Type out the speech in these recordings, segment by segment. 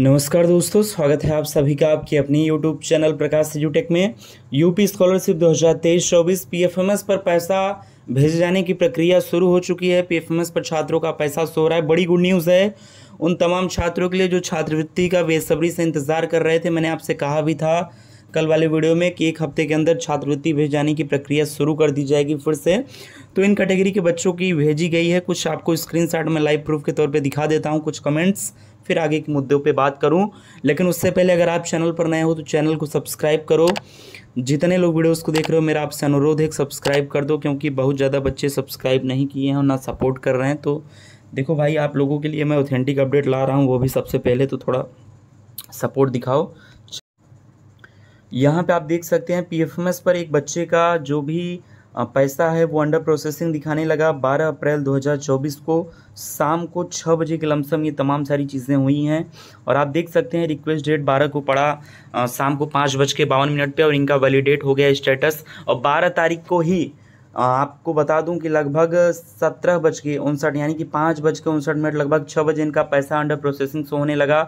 नमस्कार दोस्तों स्वागत है आप सभी का आपके अपने यूट्यूब चैनल प्रकाश यूटेक में यूपी स्कॉलरशिप 2023-24 पीएफएमएस पर पैसा भेजे जाने की प्रक्रिया शुरू हो चुकी है पीएफएमएस पर छात्रों का पैसा सो रहा है बड़ी गुड न्यूज़ है उन तमाम छात्रों के लिए जो छात्रवृत्ति का बेसब्री से इंतज़ार कर रहे थे मैंने आपसे कहा भी था कल वाले वीडियो में कि एक हफ्ते के अंदर छात्रवृत्ति भेजाने की प्रक्रिया शुरू कर दी जाएगी फिर से तो इन कैटेगरी के बच्चों की भेजी गई है कुछ आपको शॉट में लाइव प्रूफ के तौर पर दिखा देता हूँ कुछ कमेंट्स फिर आगे के मुद्दों पर बात करूँ लेकिन उससे पहले अगर आप चैनल पर नए हो तो चैनल को सब्सक्राइब करो जितने लोग वीडियोस को देख रहे हो मेरा आपसे अनुरोध है सब्सक्राइब कर दो क्योंकि बहुत ज़्यादा बच्चे सब्सक्राइब नहीं किए हैं और ना सपोर्ट कर रहे हैं तो देखो भाई आप लोगों के लिए मैं ऑथेंटिक अपडेट ला रहा हूँ वो भी सबसे पहले तो थोड़ा सपोर्ट दिखाओ यहाँ पे आप देख सकते हैं पीएफएमएस पर एक बच्चे का जो भी पैसा है वो अंडर प्रोसेसिंग दिखाने लगा 12 अप्रैल 2024 को शाम को छः बजे के लमसम ये तमाम सारी चीज़ें हुई हैं और आप देख सकते हैं रिक्वेस्ट डेट 12 को पड़ा शाम को पाँच बज के बावन मिनट पर और इनका वैलिडेट हो गया स्टेटस और 12 तारीख को ही आपको बता दूं कि लगभग सत्रह बज के उनसठ यानी कि पाँच बज के उनसठ मिनट लगभग छः बजे इनका पैसा अंडर प्रोसेसिंग से होने लगा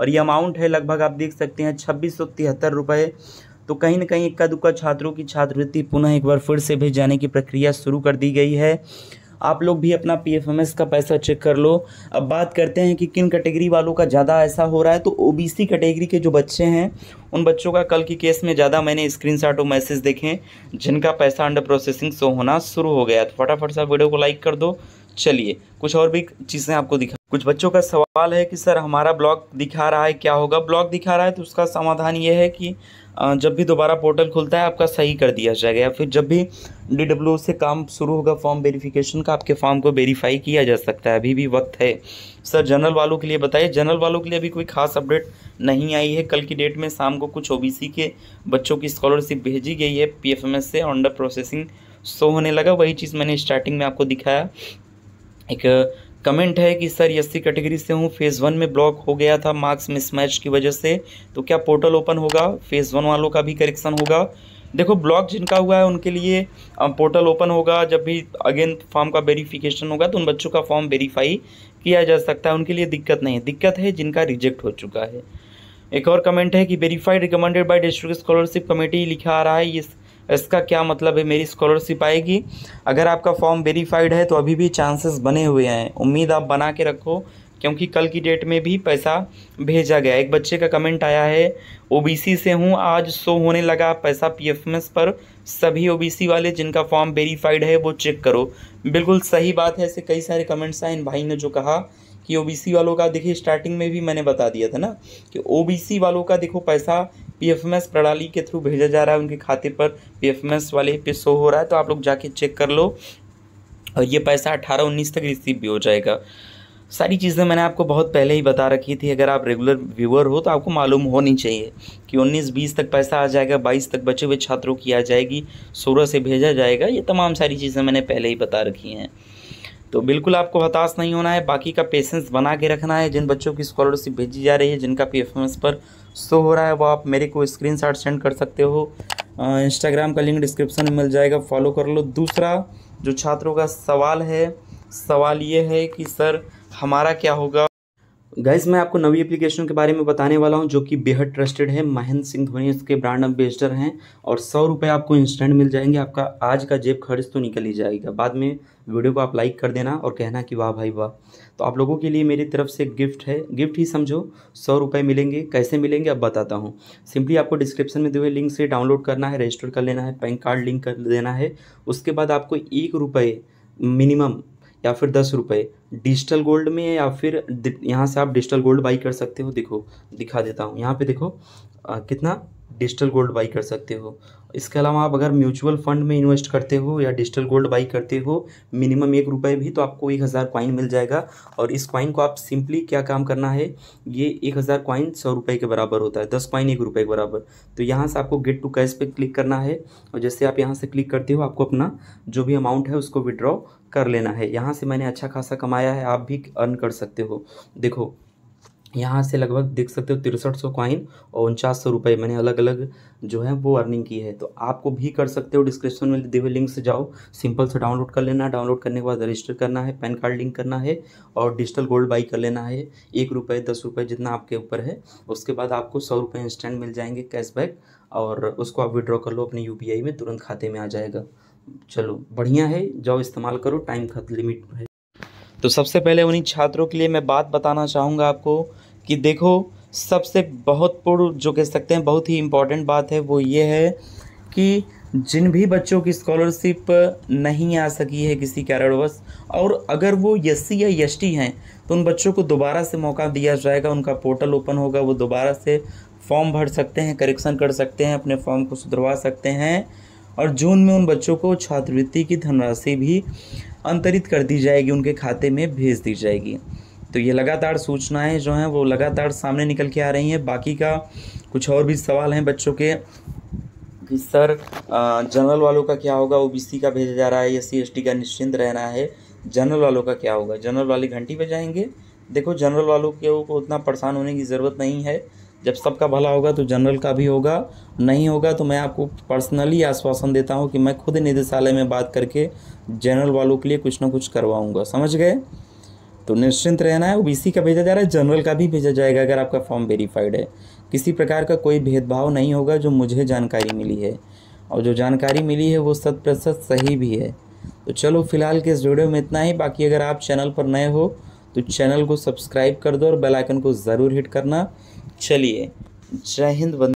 और ये अमाउंट है लगभग आप देख सकते हैं छब्बीस सौ तिहत्तर रुपये तो कहीं ना कहीं इक्का दुक्का छात्रों की छात्रवृत्ति पुनः एक बार फिर से जाने की प्रक्रिया शुरू कर दी गई है आप लोग भी अपना पीएफएमएस का पैसा चेक कर लो अब बात करते हैं कि किन कैटेगरी वालों का ज़्यादा ऐसा हो रहा है तो ओबीसी कैटेगरी के जो बच्चे हैं उन बच्चों का कल की केस में ज़्यादा मैंने स्क्रीनशॉट और मैसेज देखे जिनका पैसा अंडर प्रोसेसिंग शो होना शुरू हो गया तो फटाफट सा वीडियो को लाइक कर दो चलिए कुछ और भी चीज़ें आपको दिखा कुछ बच्चों का सवाल है कि सर हमारा ब्लॉग दिखा रहा है क्या होगा ब्लॉग दिखा रहा है तो उसका समाधान ये है कि जब भी दोबारा पोर्टल खुलता है आपका सही कर दिया जाएगा या फिर जब भी डी से काम शुरू होगा फॉर्म वेरिफिकेशन का आपके फॉर्म को वेरीफाई किया जा सकता है अभी भी वक्त है सर जनरल वालों के लिए बताइए जनरल वालों के लिए अभी कोई खास अपडेट नहीं आई है कल की डेट में शाम को कुछ ओ के बच्चों की स्कॉलरशिप भेजी गई है पी से अंडर प्रोसेसिंग शो होने लगा वही चीज़ मैंने स्टार्टिंग में आपको दिखाया एक कमेंट है कि सर एस कैटेगरी से हूँ फेज़ वन में ब्लॉक हो गया था मार्क्स मिसमैच की वजह से तो क्या पोर्टल ओपन होगा फेज़ वन वालों का भी करेक्शन होगा देखो ब्लॉक जिनका हुआ है उनके लिए पोर्टल ओपन होगा जब भी अगेन फॉर्म का वेरीफिकेशन होगा तो उन बच्चों का फॉर्म वेरीफाई किया जा सकता है उनके लिए दिक्कत नहीं है दिक्कत है जिनका रिजेक्ट हो चुका है एक और कमेंट है कि verified recommended by district scholarship committee लिखा आ रहा है इस इसका क्या मतलब है मेरी स्कॉलरशिप आएगी अगर आपका फॉर्म वेरीफाइड है तो अभी भी चांसेस बने हुए हैं उम्मीद आप बना के रखो क्योंकि कल की डेट में भी पैसा भेजा गया एक बच्चे का कमेंट आया है ओबीसी से हूँ आज सो होने लगा पैसा पीएफएमएस पर सभी ओबीसी वाले जिनका फॉर्म वेरीफाइड है वो चेक करो बिल्कुल सही बात है ऐसे कई सारे कमेंट्स आए इन भाई ने जो कहा कि ओबीसी वालों का देखिए स्टार्टिंग में भी मैंने बता दिया था ना कि ओबीसी वालों का देखो पैसा पीएफएमएस प्रणाली के थ्रू भेजा जा रहा है उनके खाते पर पीएफएमएस वाले पे शो हो रहा है तो आप लोग जाके चेक कर लो और ये पैसा अट्ठारह उन्नीस तक रिसीव भी हो जाएगा सारी चीज़ें मैंने आपको बहुत पहले ही बता रखी थी अगर आप रेगुलर व्यूअर हो तो आपको मालूम होनी चाहिए कि 19-20 तक पैसा आ जाएगा 22 तक बचे हुए छात्रों की आ जाएगी 16 से भेजा जाएगा ये तमाम सारी चीज़ें मैंने पहले ही बता रखी हैं तो बिल्कुल आपको हताश नहीं होना है बाकी का पेशेंस बना के रखना है जिन बच्चों की स्कॉलरशिप भेजी जा रही है जिनका पी पर शो हो रहा है वो आप मेरे को स्क्रीन सेंड कर सकते हो इंस्टाग्राम का लिंक डिस्क्रिप्शन में मिल जाएगा फॉलो कर लो दूसरा जो छात्रों का सवाल है सवाल ये है कि सर हमारा क्या होगा गाइज मैं आपको नवी एप्लीकेशन के बारे में बताने वाला हूं जो कि बेहद ट्रस्टेड है महेंद्र सिंह धोनी इसके ब्रांड एम्बेसडर हैं और सौ रुपये आपको इंस्टेंट मिल जाएंगे आपका आज का जेब खर्च तो निकल ही जाएगा बाद में वीडियो को आप लाइक कर देना और कहना कि वाह भाई वाह तो आप लोगों के लिए मेरी तरफ से गिफ्ट है गिफ्ट ही समझो सौ रुपये मिलेंगे कैसे मिलेंगे अब बताता हूँ सिंपली आपको डिस्क्रिप्शन में दिए हुए लिंक से डाउनलोड करना है रजिस्टर कर लेना है पैन कार्ड लिंक कर देना है उसके बाद आपको एक रुपये मिनिमम या फिर दस रुपये डिजिटल गोल्ड में या फिर यहाँ से आप डिजिटल गोल्ड बाई कर सकते हो देखो दिखा देता हूँ यहाँ पे देखो आ, कितना डिजिटल गोल्ड बाई कर सकते हो इसके अलावा आप अगर म्यूचुअल फंड में इन्वेस्ट करते हो या डिजिटल गोल्ड बाई करते हो मिनिमम एक रुपये भी तो आपको एक हज़ार कॉइन मिल जाएगा और इस कॉइन को आप सिंपली क्या काम करना है ये एक हज़ार कॉइन सौ रुपये के बराबर होता है दस कॉइन एक रुपये के बराबर तो यहाँ से आपको गेट टू कैश पे क्लिक करना है और जैसे आप यहाँ से क्लिक करते हो आपको अपना जो भी अमाउंट है उसको विड्रॉ कर लेना है यहाँ से मैंने अच्छा खासा कमाया है आप भी अर्न कर सकते हो देखो यहाँ से लगभग देख सकते हो तिरसठ सौ कॉइन और उनचास सौ रुपये मैंने अलग अलग जो है वो अर्निंग की है तो आपको भी कर सकते हो डिस्क्रिप्शन में दिए हुए लिंक से जाओ सिंपल से डाउनलोड कर लेना डाउनलोड करने के बाद रजिस्टर करना है पैन कार्ड लिंक करना है और डिजिटल गोल्ड बाई कर लेना है एक रुपये दस रुपये जितना आपके ऊपर है उसके बाद आपको सौ रुपये इंस्टेंट मिल जाएंगे कैशबैक और उसको आप विड्रॉ कर लो अपने यू में तुरंत खाते में आ जाएगा चलो बढ़िया है जाओ इस्तेमाल करो टाइम लिमिट है तो सबसे पहले उन्हीं छात्रों के लिए मैं बात बताना चाहूँगा आपको कि देखो सबसे बहुत पूर्व जो कह सकते हैं बहुत ही इम्पॉर्टेंट बात है वो ये है कि जिन भी बच्चों की स्कॉलरशिप नहीं आ सकी है किसी कारणवश और अगर वो एस या एस हैं तो उन बच्चों को दोबारा से मौका दिया जाएगा उनका पोर्टल ओपन होगा वो दोबारा से फॉर्म भर सकते हैं करेक्शन कर सकते हैं अपने फॉर्म को सुधरवा सकते हैं और जून में उन बच्चों को छात्रवृत्ति की धनराशि भी अंतरित कर दी जाएगी उनके खाते में भेज दी जाएगी तो ये लगातार सूचनाएं जो हैं वो लगातार सामने निकल के आ रही हैं बाकी का कुछ और भी सवाल हैं बच्चों के कि सर जनरल वालों का क्या होगा ओबीसी का भेजा जा रहा है या सी एस का निश्चिंत रहना है जनरल वालों का क्या होगा जनरल वाले घंटी बजाएंगे देखो जनरल वालों के को उतना परेशान होने की ज़रूरत नहीं है जब सबका भला होगा तो जनरल का भी होगा नहीं होगा तो मैं आपको पर्सनली आश्वासन देता हूँ कि मैं खुद निदेशालय में बात करके जनरल वालों के लिए कुछ ना कुछ करवाऊँगा समझ गए तो निश्चिंत रहना है ओबीसी का भेजा जा रहा है जनरल का भी भेजा जाएगा अगर आपका फॉर्म वेरीफाइड है किसी प्रकार का कोई भेदभाव नहीं होगा जो मुझे जानकारी मिली है और जो जानकारी मिली है वो शत प्रतिशत सही भी है तो चलो फिलहाल के इस वीडियो में इतना ही बाकी अगर आप चैनल पर नए हो तो चैनल को सब्सक्राइब कर दो और बेल आइकन को ज़रूर हिट करना चलिए जय हिंद